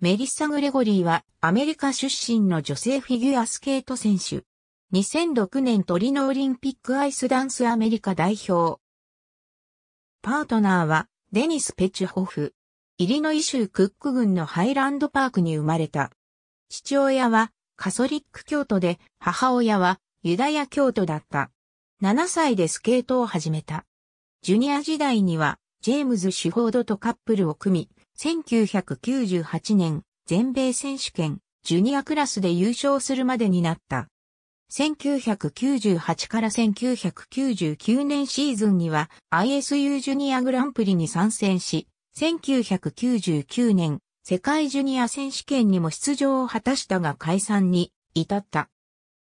メリッサ・グレゴリーはアメリカ出身の女性フィギュアスケート選手。2006年トリノオリンピックアイスダンスアメリカ代表。パートナーはデニス・ペチュホフ。イリノイ州クック郡のハイランドパークに生まれた。父親はカソリック教徒で母親はユダヤ教徒だった。7歳でスケートを始めた。ジュニア時代にはジェームズ・シュフォードとカップルを組み、1998年、全米選手権、ジュニアクラスで優勝するまでになった。1998から1999年シーズンには ISU ジュニアグランプリに参戦し、1999年世界ジュニア選手権にも出場を果たしたが解散に至った。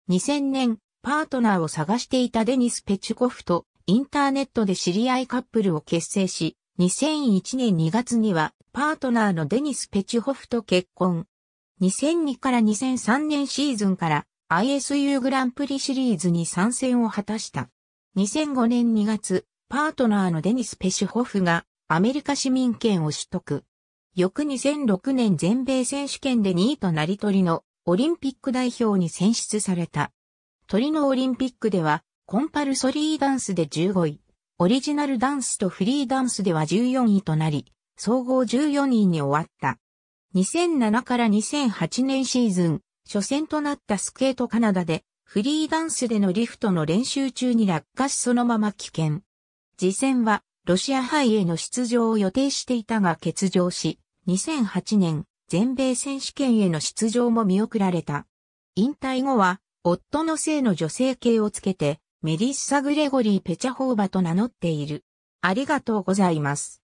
2000年、パートナーを探していたデニス・ペチュコフとインターネットで知り合いカップルを結成し、2001年2月にはパートナーのデニス・ペチュホフと結婚。2002から2003年シーズンから ISU グランプリシリーズに参戦を果たした。2005年2月、パートナーのデニス・ペシュホフがアメリカ市民権を取得。翌2006年全米選手権で2位となり鳥のオリンピック代表に選出された。鳥のオリンピックではコンパルソリーダンスで15位。オリジナルダンスとフリーダンスでは14位となり、総合14位に終わった。2007から2008年シーズン、初戦となったスケートカナダで、フリーダンスでのリフトの練習中に落下しそのまま危険。次戦は、ロシア杯への出場を予定していたが欠場し、2008年、全米選手権への出場も見送られた。引退後は、夫の性の女性系をつけて、メリッサ・グレゴリー・ペチャホーバと名乗っている。ありがとうございます。